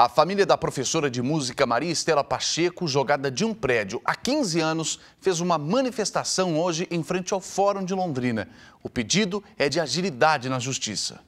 A família da professora de música Maria Estela Pacheco, jogada de um prédio há 15 anos, fez uma manifestação hoje em frente ao Fórum de Londrina. O pedido é de agilidade na justiça.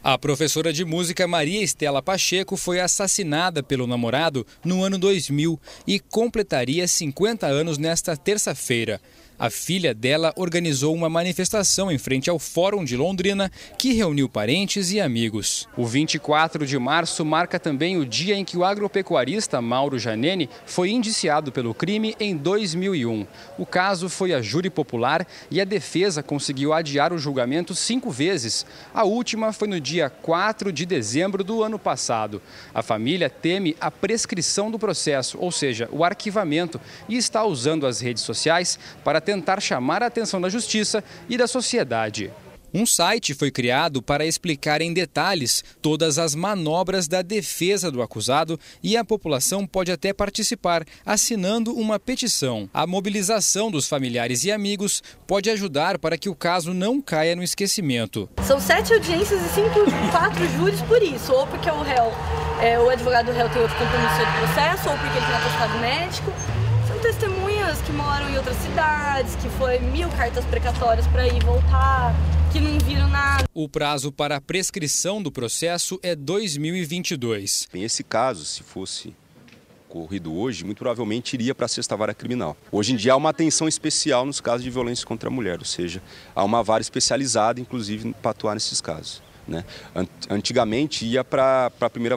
A professora de música Maria Estela Pacheco foi assassinada pelo namorado no ano 2000 e completaria 50 anos nesta terça-feira. A filha dela organizou uma manifestação em frente ao Fórum de Londrina, que reuniu parentes e amigos. O 24 de março marca também o dia em que o agropecuarista Mauro Janene foi indiciado pelo crime em 2001. O caso foi a júri popular e a defesa conseguiu adiar o julgamento cinco vezes. A última foi no dia 4 de dezembro do ano passado. A família teme a prescrição do processo, ou seja, o arquivamento, e está usando as redes sociais para tentar chamar a atenção da justiça e da sociedade. Um site foi criado para explicar em detalhes todas as manobras da defesa do acusado e a população pode até participar assinando uma petição. A mobilização dos familiares e amigos pode ajudar para que o caso não caia no esquecimento. São sete audiências e cinco, quatro júris por isso, ou porque é o réu, é, o advogado do réu tem outro compromisso do processo, ou porque ele tem atestado médico, testemunhas que moram em outras cidades, que foi mil cartas precatórias para ir e voltar, que não viram nada. O prazo para a prescrição do processo é 2022. Em esse caso, se fosse corrido hoje, muito provavelmente iria para a sexta vara criminal. Hoje em dia há uma atenção especial nos casos de violência contra a mulher, ou seja, há uma vara especializada, inclusive, para atuar nesses casos. Né? Antigamente ia para a primeira,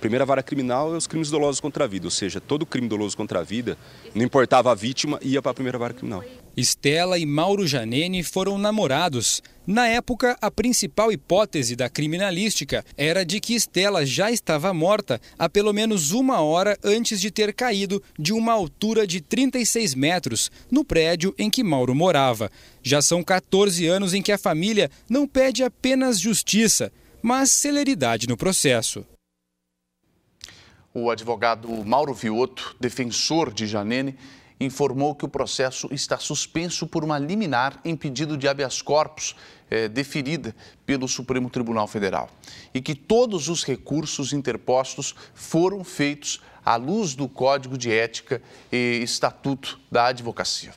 primeira vara criminal é os crimes dolosos contra a vida, ou seja, todo crime doloso contra a vida, não importava a vítima, ia para a primeira vara criminal. Estela e Mauro Janene foram namorados. Na época, a principal hipótese da criminalística era de que Estela já estava morta há pelo menos uma hora antes de ter caído de uma altura de 36 metros no prédio em que Mauro morava. Já são 14 anos em que a família não pede apenas justiça, mas celeridade no processo. O advogado Mauro Vioto, defensor de Janene, informou que o processo está suspenso por uma liminar em pedido de habeas corpus eh, deferida pelo Supremo Tribunal Federal e que todos os recursos interpostos foram feitos à luz do Código de Ética e Estatuto da Advocacia.